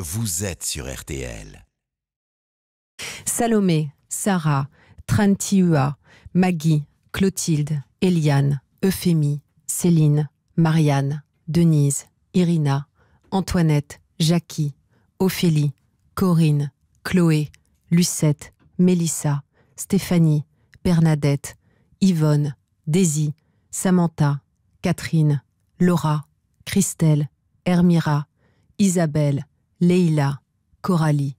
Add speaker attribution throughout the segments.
Speaker 1: Vous êtes sur RTL. Salomé, Sarah, Trantiua, Maggie, Clotilde, Eliane, Euphémie, Céline, Marianne, Denise, Irina, Antoinette, Jackie, Ophélie, Corinne, Chloé, Lucette, Mélissa, Stéphanie, Bernadette, Yvonne, Daisy, Samantha, Catherine, Laura, Christelle, Hermira, Isabelle, Leila, Coralie,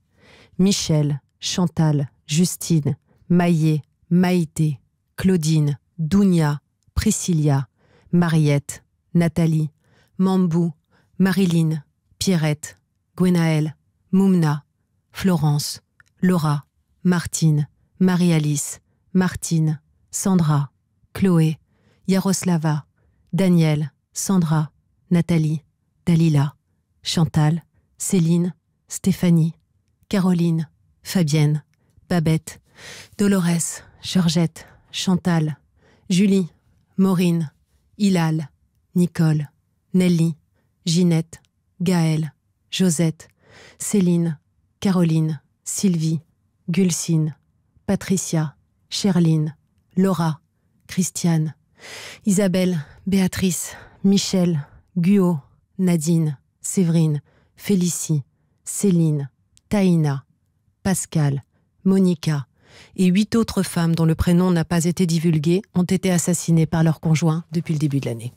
Speaker 1: Michel, Chantal, Justine, Maillet, Maïté, Claudine, Dounia, Priscilla, Mariette, Nathalie, Mambou, Marilyn, Pierrette, Gwenaëlle, Moumna, Florence, Laura, Martine, Marie-Alice, Martine, Sandra, Chloé, Yaroslava, Daniel, Sandra, Nathalie, Dalila, Chantal, Céline, Stéphanie, Caroline, Fabienne, Babette, Dolores, Georgette, Chantal, Julie, Maureen, Hilal, Nicole, Nelly, Ginette, Gaëlle, Josette, Céline, Caroline, Sylvie, Gulcine, Patricia, Cherline, Laura, Christiane, Isabelle, Béatrice, Michel, Guo, Nadine, Séverine, Félicie, Céline, Taïna, Pascal, Monica et huit autres femmes dont le prénom n'a pas été divulgué ont été assassinées par leur conjoint depuis le début de l'année.